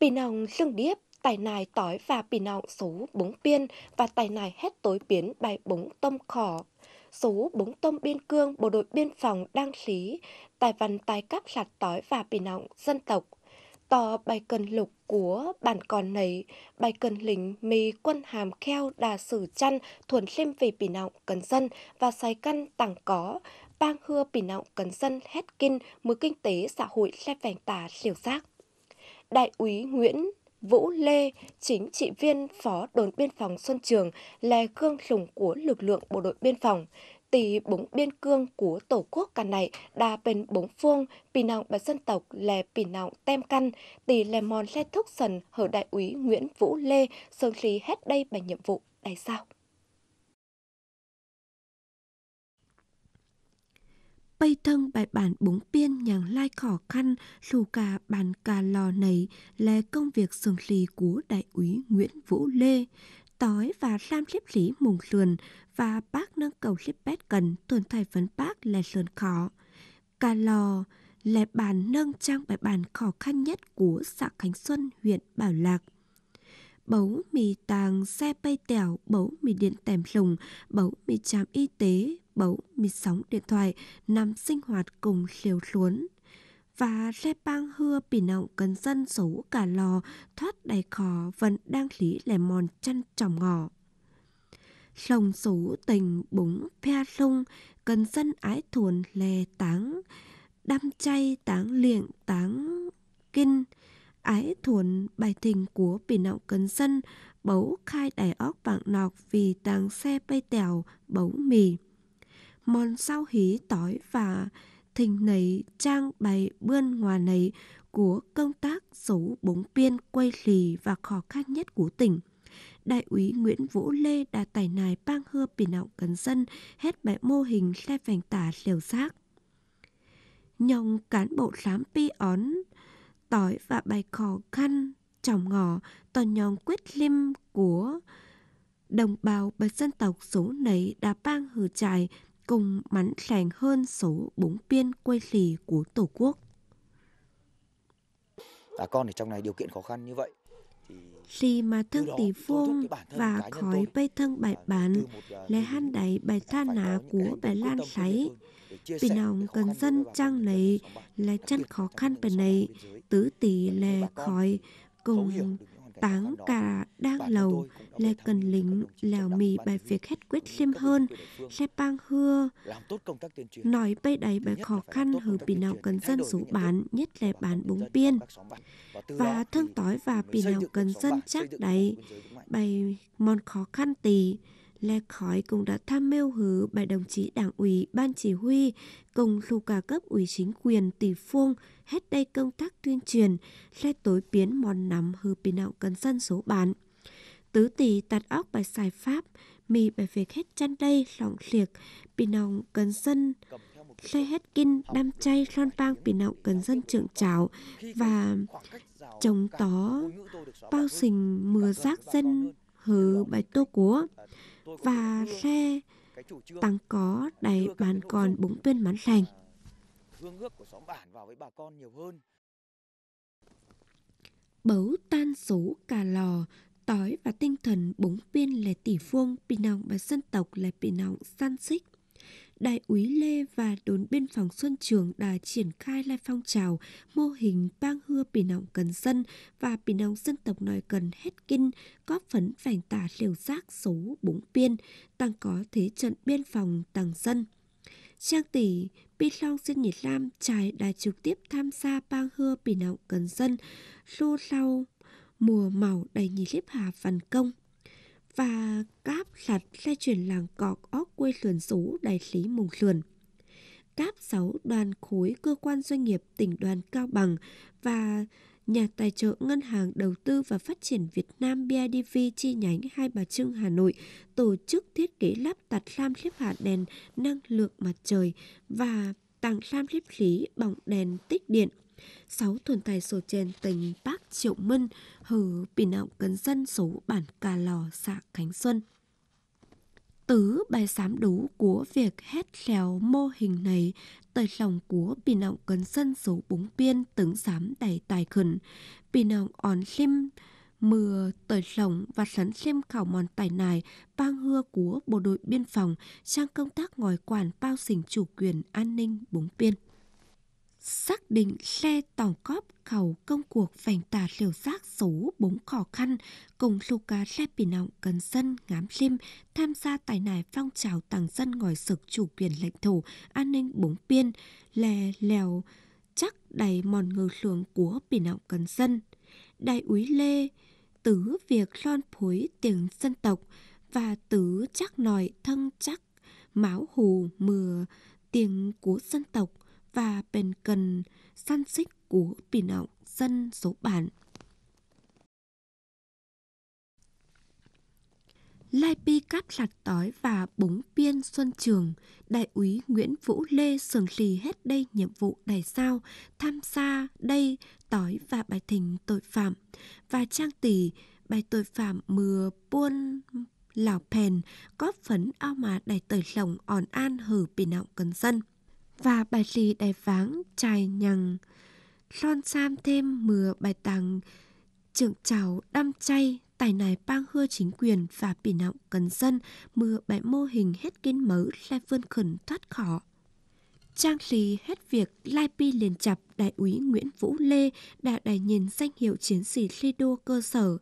pì nòng xương điếp, tài nài tỏi và pì nòng số búng biên và tài nài hết tối biến bài búng tôm khỏ. Số búng tôm biên cương bộ đội biên phòng đang xí, tài văn tài cáp sạt tói và pì nòng dân tộc. Tò bài cần lục của bản còn nấy, bài cần lính mì quân hàm kheo đà sử chăn thuần xem về pì nọng cần dân và sai căn tàng có, bang hưa pì nọng cần dân hết kinh mối kinh tế xã hội xe vẻn tả siêu giác. Đại úy Nguyễn Vũ Lê, chính trị viên phó đồn biên phòng Xuân Trường là gương lùng của lực lượng bộ đội biên phòng. Tì búng biên cương của tổ quốc cả này đa bên búng phương, pì nọng bà dân tộc là pì nọng tem căn, tì lè mòn lét thúc sần hở đại úy Nguyễn Vũ Lê, sơn lý hết đây bài nhiệm vụ. Tại sao? bây thân bài bản búng biên nhàng lai khó khăn dù cả bàn cà lò này là công việc xử lý của đại úy Nguyễn Vũ Lê tối và lam xếp lý mùng sườn và bác nâng cầu xếp bét cần tuần thầy vấn bác là sườn khó cà lò là bàn nâng trang bài bản khó khăn nhất của xã Khánh Xuân, huyện Bảo Lạc. Bấu mì tàng, xe bay tẻo, bấu mì điện tèm lùng, bấu mì trạm y tế bấu mì sóng điện thoại nằm sinh hoạt cùng liều luốn và xe bang hưa bì nọng cần dân xấu cả lò thoát đầy khó vẫn đang lý lẻ mòn chăn tròng ngỏ sông số tình búng phe sông cần dân ái thuần lè táng đâm chay táng liệng táng kinh ái thuần bài thình của bì nọng cần dân bấu khai đài óc vạng nọc vì tàng xe bay tèo bấu mì mòn sao hí tỏi và thình nầy trang bày bươn hòa nầy của công tác xấu bóng biên quay lì và khó khăn nhất của tỉnh. Đại úy Nguyễn Vũ Lê đã tài nài bang hưa bì nọng cấn dân hết bãi mô hình xe vành tả liều xác. Nhông cán bộ khám pi ón, tỏi và bài khó khăn, trọng ngò toàn nhóm quyết lim của đồng bào bậc dân tộc số nấy đã bang hử trải cùng mắn sàng hơn số bốn biên quay lì của Tổ quốc. Bà con ở trong này điều kiện khó khăn như vậy. Khi mà thương tỷ phương và khỏi bay thân bài bán, lẽ han đẩy bài tha ná của bài lan sáy. Vì nòng cần dân trang này là chăn khó khăn bài này, tứ tỷ lè khỏi cùng táng cả đang lầu lê cần lính làm mì bài việc hết quyết liêm hơn, là bang hưa. Nói bây đầy bài khó khăn hử bì nào cần dân số bán, nhất là bán búng biên. Và thương tối và bì nào cần dân chắc đấy, bài mòn khó khăn tì. Lê Khói cũng đã tham mưu hứ bài đồng chí đảng ủy, ban chỉ huy, cùng lù cả cấp ủy chính quyền tỷ phương hết đây công tác tuyên truyền, lê tối biến món nắm hứ pin nạo cần dân số bán tứ tỷ tạt óc bài xài pháp mì bài việc hết chăn đây lọng liệt bì nòng cần dân lê hết kinh đam chay lon bang bì nọng cần dân trưởng trào và chống tó bao sình mưa rác dân hứ bài tô cúa và xe tăng có đầy bàn còn búng tuyên mắn lành hương ước của xóm bản vào với bà con nhiều hơn bấu tan số cà lò Tói và tinh thần bóng biên là tỷ phương Pinong và dân tộc là Pinong san xích. Đại úy Lê và đồn biên phòng Xuân Trường đã triển khai lai phong trào mô hình bang hưa pì nọng cần dân và pì nọng dân tộc nói cần hết kinh, có phấn phản tả liều giác số búng biên, tăng có thế trận biên phòng tăng dân. Trang tỷ Long dân Nhiệt Lam trải đã trực tiếp tham gia bang hưa pì nọng cần dân, lô lao mùa màu đầy nhì liếp hà văn công và cáp sạch xe chuyển làng cọc óc quê sườn xú đầy lý mùng sườn cáp sáu đoàn khối cơ quan doanh nghiệp tỉnh đoàn Cao Bằng và nhà tài trợ Ngân hàng Đầu tư và Phát triển Việt Nam BIDV chi nhánh Hai Bà Trưng Hà Nội tổ chức thiết kế lắp đặt lam xếp hạ đèn năng lượng mặt trời và tặng lam xếp khí bỏng đèn tích điện – sáu thuần tài sổ trên tỉnh Bắc Triệu Mân hử biển nọng cấn dân số bản cà lò xã khánh Xuân. Tứ bài sám đủ của việc hét khéo mô hình này tới lòng của biển nọng cấn dân số búng biên tướng sám đầy tài khẩn, biển nọng on sim mưa tới lồng và sẵn xem khảo mòn tài này bang hưa của bộ đội biên phòng sang công tác ngòi quản bao sình chủ quyền an ninh búng biên xác định xe tổng cóp khẩu công cuộc vành tà liều giác số bốn khó khăn cùng lô cá xe bị nọng cần dân ngám lim tham gia tài nải phong trào tàng dân ngòi sực chủ quyền lãnh thổ an ninh bốn biên lè lèo chắc đầy mòn ngờ lượng của bị nọng cần dân đại úy lê tứ việc lon phối tiếng dân tộc và tứ chắc nòi thân chắc máu hù mưa tiếng của dân tộc và bền cần săn xích của bình ọng dân số bản. Lai Pi cắt Lạc Tói và búng Biên Xuân Trường, Đại úy Nguyễn Vũ Lê Sường Lì hết đây nhiệm vụ đầy sao, tham gia đây tói và bài thình tội phạm, và trang tỷ bài tội phạm mưa buôn lào phèn góp phấn ao mà đầy tời lồng ổn an hử bì nọng cần dân và bài lì đài váng trài nhằng son sam thêm mưa bài tàng trưởng chào đâm chay tài này bang hưa chính quyền và bỉ nọng cần dân mưa bài mô hình hết kiên mớ lai vươn khẩn thoát khó trang lý hết việc lai pi liền chập đại úy nguyễn vũ lê đã đại nhìn danh hiệu chiến sĩ thi đua cơ sở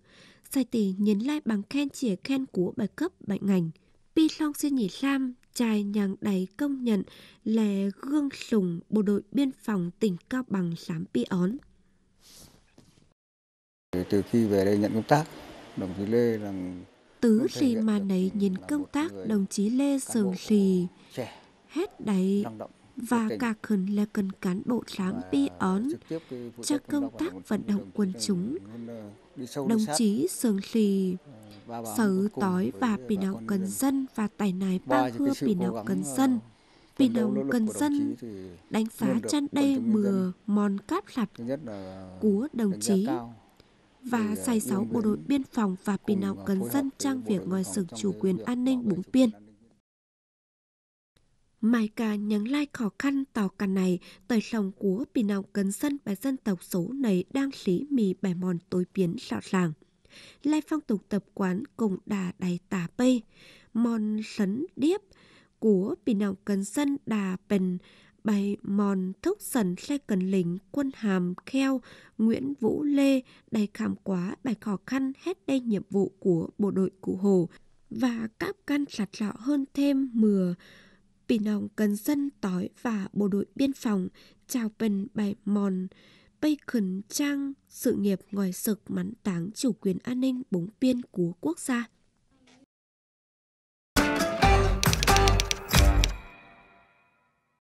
sai tỷ nhìn lai bằng khen chỉ khen của bài cấp bài ngành pi long xin nhỉ lam trai nhàng đầy công nhận là gương sùng bộ đội biên phòng tỉnh Cao Bằng sám pi ón. Từ khi về đây nhận công tác, đồng chí Lê là tứ gì mà nấy nhìn công tác đồng chí Lê Sường Sì hết đầy và cả khẩn là cần cán bộ tráng pi ón cho công tác vận động quân chúng đồng chí sương Lì ừ, sở tối và bì nào cần dân và tài nái ba hưa bì nào cần ờ, dân bì nào cần dân đánh phá chăn đê mưa mòn cát lạp của đồng chí và ờ, sai sáu bộ đội biên phòng và bì nào ờ, cần dân trang việc ngoài sự chủ quyền an ninh búng biên Mai ca nhắn lai khó khăn tàu càn này, tời lòng của bị nào cấn dân bài dân tộc số này đang lý mì bài mòn tối biến rõ ràng. Lai phong tục tập quán cùng đà đầy tả bê, mòn sấn điếp, của bị nào cấn dân đà bền, bài mòn thốc sần xe cần lính quân hàm kheo Nguyễn Vũ Lê đầy khảm quá bài khó khăn hết đây nhiệm vụ của bộ đội cụ Hồ và các căn sạt lọ hơn thêm mưa Pinong cần dân tỏi và bộ đội biên phòng chào bên bài mòn bay khẩn trang sự nghiệp ngoài sực mắn táng chủ quyền an ninh bốn biên của quốc gia.